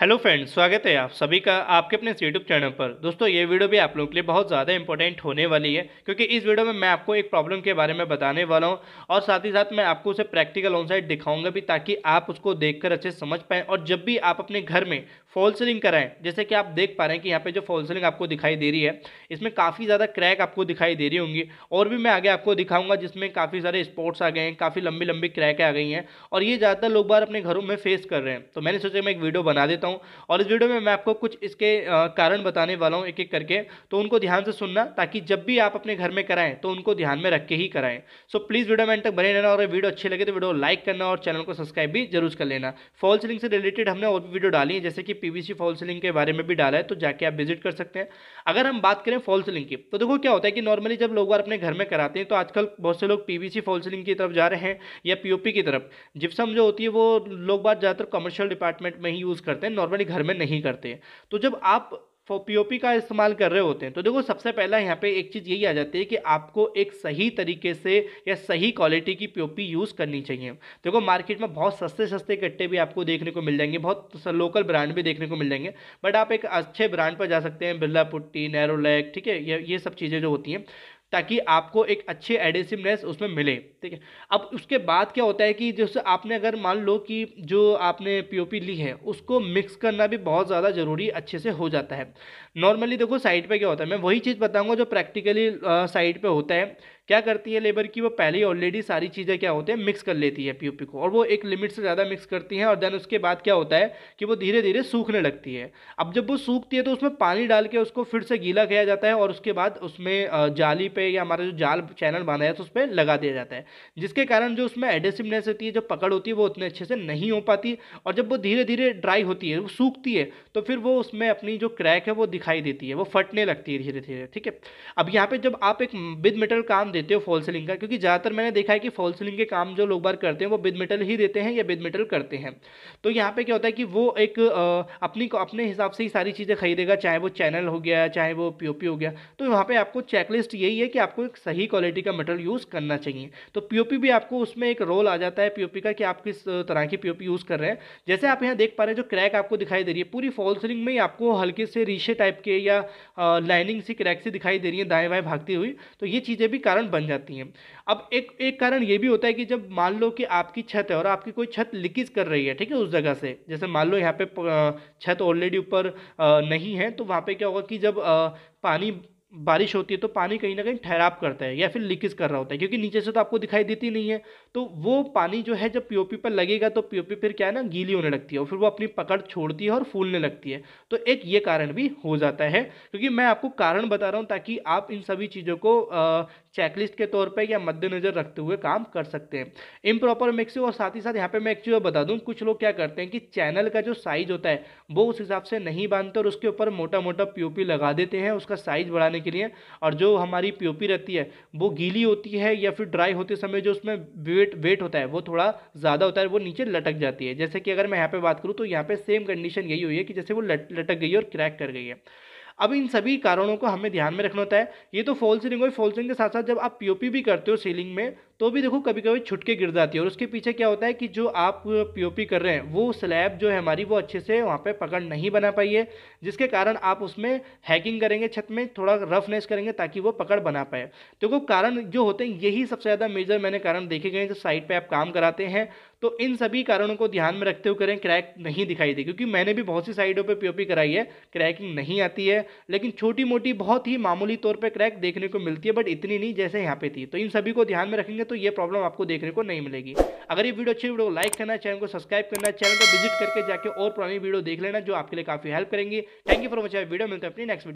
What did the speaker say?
hello friends स्वागत है आप सभी का आपके अपने यूट्यूब चैनल पर दोस्तों ये वीडियो भी आप लोगों के लिए बहुत ज़्यादा इंपॉर्टेंट होने वाली है क्योंकि इस वीडियो में मैं आपको एक प्रॉब्लम के बारे में बताने वाला हूँ और साथ ही साथ मैं आपको उसे प्रैक्टिकल ऑन साइड दिखाऊंगा भी ताकि आप उसको देख अच्छे समझ पाएँ और जब भी आप अपने घर में फॉल सीलिंग कराएं जैसे कि आप देख पा रहे हैं कि यहाँ पे जो फॉल सीलिंग आपको दिखाई दे रही है इसमें काफ़ी ज़्यादा क्रैक आपको दिखाई दे रही होंगी और भी मैं आगे आपको दिखाऊंगा जिसमें काफ़ी सारे स्पॉट्स आ गए हैं काफ़ी लंबी लंबी क्रैकें आ गई हैं और ये ज़्यादातर लोग बार अपने घरों में फेस कर रहे हैं तो मैंने सोचा मैं एक वीडियो बना देता हूँ और इस वीडियो में मैं आपको कुछ इसके कारण बताने वाला हूँ एक एक करके तो उनको ध्यान से सुनना ताकि जब भी आप अपने घर में कराएं तो उनको ध्यान में रख के ही कराएं सो प्लीज़ वीडियो में तक बने रहना और वीडियो अच्छी लगे तो वीडियो लाइक करना और चैनल को सब्सक्राइब भी जरूर कर लेना फॉल सीलिंग से रिलेटेड हमने और भी वीडियो डाली है जैसे कि पीवीसी फॉल सीलिंग के बारे में भी डाला है तो जाके आप विजिट कर सकते हैं अगर हम बात करें फॉल सीलिंग की तो देखो क्या होता है कि नॉर्मली जब लोग अपने घर में कराते हैं तो आजकल बहुत से लोग पीवीसी फॉल्स लिंक की तरफ जा रहे हैं या पीओपी की तरफ जिप्सम जो होती है वो लोग बात ज़्यादातर कमर्शियल डिपार्टमेंट में ही यूज़ करते हैं नॉर्मली घर में नहीं करते तो जब आप पीओपी का इस्तेमाल कर रहे होते हैं तो देखो सबसे पहला यहाँ पे एक चीज़ यही आ जाती है कि आपको एक सही तरीके से या सही क्वालिटी की पीओपी यूज़ करनी चाहिए देखो मार्केट में बहुत सस्ते सस्ते कट्टे भी आपको देखने को मिल जाएंगे बहुत लोकल ब्रांड भी देखने को मिल जाएंगे बट आप एक अच्छे ब्रांड पर जा सकते हैं बिरला पुट्टी नैरोलैक ठीक है ये ये सब चीज़ें जो होती हैं ताकि आपको एक अच्छे एडेसिवनेस उसमें मिले ठीक है अब उसके बाद क्या होता है कि जैसे आपने अगर मान लो कि जो आपने पीओपी ली है उसको मिक्स करना भी बहुत ज़्यादा ज़रूरी अच्छे से हो जाता है नॉर्मली देखो साइट पे क्या होता है मैं वही चीज़ बताऊंगा जो प्रैक्टिकली साइट पे होता है क्या करती है लेबर की वो पहले ही ऑलरेडी सारी चीज़ें क्या होते हैं मिक्स कर लेती है पीओपी को और वो एक लिमिट से ज़्यादा मिक्स करती हैं और देन उसके बाद क्या होता है कि वो धीरे धीरे सूखने लगती है अब जब वो सूखती है तो उसमें पानी डाल के उसको फिर से गीला किया जाता है और उसके बाद उसमें जाली पे या हमारा जो जाल चैनल बांधा है तो उस पर लगा दिया जाता है जिसके कारण जो उसमें एडेसिवनेस होती है जो पकड़ होती है वो उतने अच्छे से नहीं हो पाती और जब वो धीरे धीरे ड्राई होती है वो सूखती है तो फिर वो उसमें अपनी जो क्रैक है वो दिखाई देती है वो फटने लगती है धीरे धीरे ठीक है अब यहाँ पर जब आप एक बिद मेटल काम देते हो फॉल सीलिंग का क्योंकि ज़्यादातर मैंने देखा है कि फॉल सीलिंग के काम जो लोग बार करते हैं वो बिद मेटल ही देते हैं या बिद मेटल करते हैं तो यहाँ पे क्या होता है कि वो एक अपनी अपने हिसाब से ही सारी चीज़ें खरीदेगा चाहे वो चैनल हो गया चाहे वो पी हो गया तो वहाँ पर आपको चेकलिस्ट यही है कि आपको एक सही क्वालिटी का मेटल यूज़ करना चाहिए तो पी भी आपको उसमें एक रोल आ जाता है पी का कि आप किस तरह की पी यूज़ कर रहे हैं जैसे आप यहाँ देख पा रहे हैं जो क्रैक आपको दिखाई दे रही है पूरी फॉल सीलिंग में ही आपको हल्के से रीशे टाइप के या लाइनिंग सी क्रैक सी दिखाई दे रही है दाएँ बाएँ भागती हुई तो ये चीज़ें भी कारण कारण बन जाती हैं अब एक एक कारण ये भी होता है कि जब मान लो कि आपकी छत है और आपकी कोई छत लीकेज कर रही है ठीक है उस जगह से जैसे मान लो यहाँ पे छत ऑलरेडी ऊपर नहीं है तो वहाँ पे क्या होगा कि जब पानी बारिश होती है तो पानी कहीं ना कहीं ठहराव करता है या फिर लीकेज कर रहा होता है क्योंकि नीचे से तो आपको दिखाई देती नहीं है तो वो पानी जो है जब पीओपी पर लगेगा तो पीओपी फिर क्या है ना गीली होने लगती है और फिर वो अपनी पकड़ छोड़ती है और फूलने लगती है तो एक ये कारण भी हो जाता है क्योंकि मैं आपको कारण बता रहा हूँ ताकि आप इन सभी चीज़ों को चेकलिस्ट के तौर पर या मद्देनज़र रखते हुए काम कर सकते हैं इम्प्रॉपर मिक्सिंग और साथ ही साथ यहाँ पर मैं एक चीज़ बता दूँ कुछ लोग क्या करते हैं कि चैनल का जो साइज होता है वो उस हिसाब से नहीं बांधते और उसके ऊपर मोटा मोटा पी लगा देते हैं उसका साइज बढ़ाने के लिए और जो हमारी पीओपी रहती है वो गीली होती है या फिर ड्राई होते समय जो उसमें वेट वेट होता है वो थोड़ा ज़्यादा होता है वो नीचे लटक जाती है जैसे कि अगर मैं यहाँ पर बात करूँ तो यहाँ पर सेम कंडीशन यही हुई है कि जैसे वो लट, लटक गई और क्रैक कर गई है अब इन सभी कारणों को हमें ध्यान में रखना होता है ये तो फॉल सीलिंग हुई फॉल सीलिंग के साथ साथ जब आप पीओपी भी करते हो सीलिंग में तो भी देखो कभी कभी छुटके गिर जाती है और उसके पीछे क्या होता है कि जो आप पीओपी कर रहे हैं वो स्लैब जो है हमारी वो अच्छे से वहाँ पे पकड़ नहीं बना पाई है जिसके कारण आप उसमें हैकिंग करेंगे छत में थोड़ा रफनेस करेंगे ताकि वो पकड़ बना पाए देखो तो कारण जो होते हैं यही सबसे ज़्यादा मेजर मैंने कारण देखे गए हैं जो साइड पर आप काम कराते हैं तो इन सभी कारणों को ध्यान में रखते हुए करें क्रैक नहीं दिखाई दे क्योंकि मैंने भी बहुत सी साइडों पे पीओपी कराई है क्रैकिंग नहीं आती है लेकिन छोटी मोटी बहुत ही मामूली तौर पे क्रैक देखने को मिलती है बट इतनी नहीं जैसे यहाँ पे थी तो इन सभी को ध्यान में रखेंगे तो ये प्रॉब्लम आपको देखने को नहीं मिलेगी अगर ये वीडियो अच्छी वीडियो लाइक करना चैनल को सब्सक्राइब करना चैनल को विजिट करके जाके और पुरानी वीडियो देख लेना जो आपके लिए काफ़ी हेल्प करेंगे thank you for watching video मिलते हैं अपनी नेक्स्ट